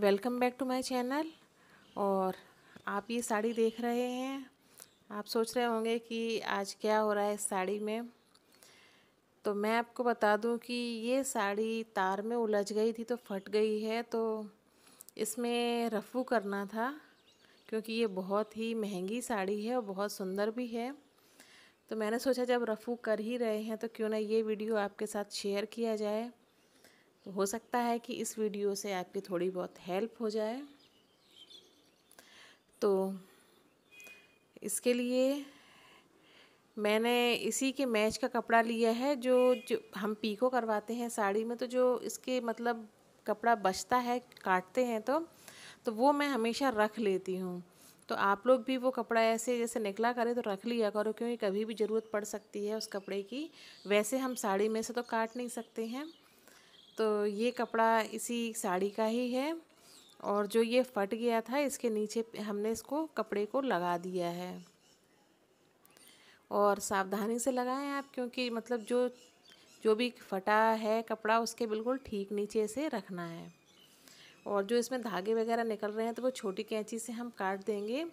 welcome back to my channel और आप ये साड़ी देख रहे हैं आप सोच रहे होंगे कि आज क्या हो रहा है इस साड़ी में तो मैं आपको बता दूं कि ये साड़ी तार में उलझ गई थी तो फट गई है तो इसमें रफू करना था क्योंकि ये बहुत ही महंगी साड़ी है और बहुत सुंदर भी है तो मैंने सोचा जब रफू कर ही रहे हैं तो क्यों ना ये वीडियो आपके साथ शेयर किया जाए हो सकता है कि इस वीडियो से आपकी थोड़ी बहुत हेल्प हो जाए तो इसके लिए मैंने इसी के मैच का कपड़ा लिया है जो जो हम पीको करवाते हैं साड़ी में तो जो इसके मतलब कपड़ा बचता है काटते हैं तो तो वो मैं हमेशा रख लेती हूँ तो आप लोग भी वो कपड़ा ऐसे जैसे निकला करें तो रख लिया करो क्योंकि कभी भी ज़रूरत पड़ सकती है उस कपड़े की वैसे हम साड़ी में से तो काट नहीं सकते हैं तो ये कपड़ा इसी साड़ी का ही है और जो ये फट गया था इसके नीचे हमने इसको कपड़े को लगा दिया है और सावधानी से लगाएं आप क्योंकि मतलब जो जो भी फटा है कपड़ा उसके बिल्कुल ठीक नीचे से रखना है और जो इसमें धागे वगैरह निकल रहे हैं तो वो छोटी कैंची से हम काट देंगे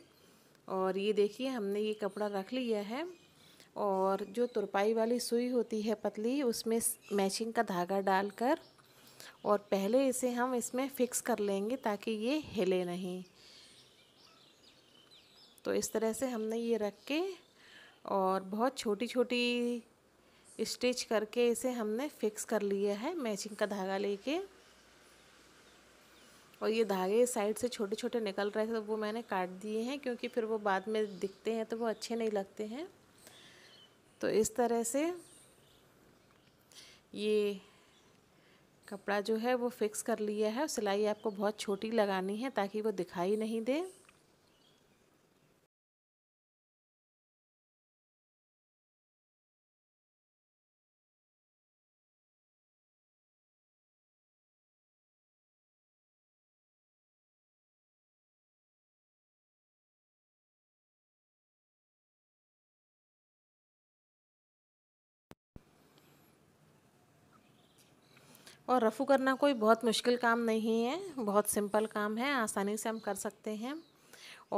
और ये देखिए हमने ये कपड़ा रख लिया है और जो तुरपाई वाली सुई होती है पतली उसमें मैचिंग का धागा डालकर और पहले इसे हम इसमें फिक्स कर लेंगे ताकि ये हिले नहीं तो इस तरह से हमने ये रख के और बहुत छोटी छोटी स्टिच करके इसे हमने फिक्स कर लिया है मैचिंग का धागा लेके और ये धागे साइड से छोटे छोटे निकल रहे थे तो वो मैंने काट दिए हैं क्योंकि फिर वो बाद में दिखते हैं तो वो अच्छे नहीं लगते हैं तो इस तरह से ये कपड़ा जो है वो फिक्स कर लिया है सिलाई आपको बहुत छोटी लगानी है ताकि वो दिखाई नहीं दे और रफ़ू करना कोई बहुत मुश्किल काम नहीं है बहुत सिंपल काम है आसानी से हम कर सकते हैं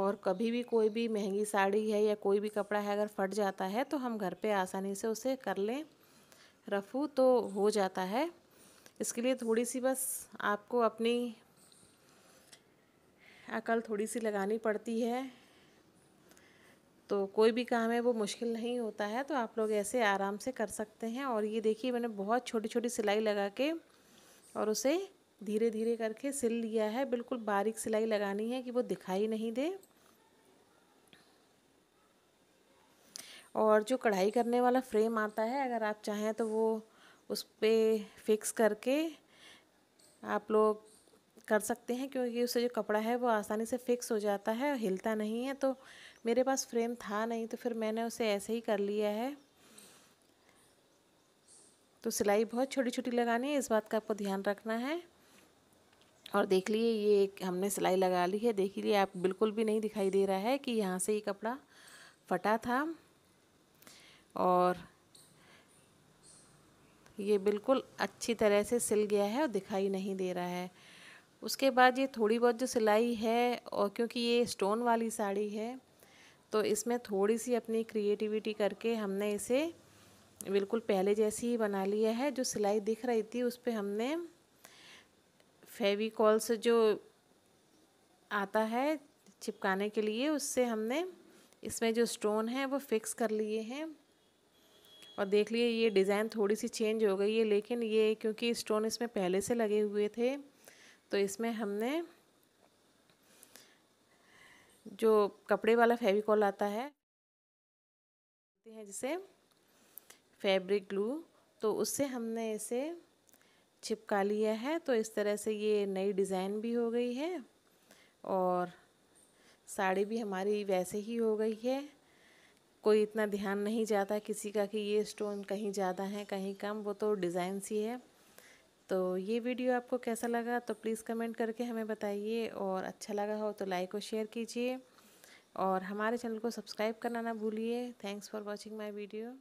और कभी भी कोई भी महंगी साड़ी है या कोई भी कपड़ा है अगर फट जाता है तो हम घर पे आसानी से उसे कर लें रफ़ू तो हो जाता है इसके लिए थोड़ी सी बस आपको अपनी अकल थोड़ी सी लगानी पड़ती है तो कोई भी काम है वो मुश्किल नहीं होता है तो आप लोग ऐसे आराम से कर सकते हैं और ये देखिए मैंने बहुत छोटी छोटी सिलाई लगा के और उसे धीरे धीरे करके सिल लिया है बिल्कुल बारीक सिलाई लगानी है कि वो दिखाई नहीं दे और जो कढ़ाई करने वाला फ्रेम आता है अगर आप चाहें तो वो उस पर फिक्स करके आप लोग कर सकते हैं क्योंकि उससे जो कपड़ा है वो आसानी से फिक्स हो जाता है हिलता नहीं है तो मेरे पास फ्रेम था नहीं तो फिर मैंने उसे ऐसे ही कर लिया है तो सिलाई बहुत छोटी छोटी लगानी है इस बात का आपको ध्यान रखना है और देख लिए ये हमने सिलाई लगा ली है देख लिए आप बिल्कुल भी नहीं दिखाई दे रहा है कि यहाँ से ये कपड़ा फटा था और ये बिल्कुल अच्छी तरह से सिल गया है और दिखाई नहीं दे रहा है उसके बाद ये थोड़ी बहुत जो सिलाई है और क्योंकि ये स्टोन वाली साड़ी है तो इसमें थोड़ी सी अपनी क्रिएटिविटी करके हमने इसे बिल्कुल पहले जैसी ही बना लिया है जो सिलाई दिख रही थी उस पर हमने फेविकॉल से जो आता है चिपकाने के लिए उससे हमने इसमें जो स्टोन है वो फिक्स कर लिए हैं और देख लिए ये डिज़ाइन थोड़ी सी चेंज हो गई है लेकिन ये क्योंकि स्टोन इसमें पहले से लगे हुए थे तो इसमें हमने जो कपड़े वाला फेविकॉल आता है जिसे फैब्रिक ग्लू तो उससे हमने इसे चिपका लिया है तो इस तरह से ये नई डिज़ाइन भी हो गई है और साड़ी भी हमारी वैसे ही हो गई है कोई इतना ध्यान नहीं जाता किसी का कि ये स्टोन कहीं ज़्यादा है कहीं कम वो तो डिज़ाइन सी है तो ये वीडियो आपको कैसा लगा तो प्लीज़ कमेंट करके हमें बताइए और अच्छा लगा हो तो लाइक और शेयर कीजिए और हमारे चैनल को सब्सक्राइब करना ना भूलिए thanks for watching my video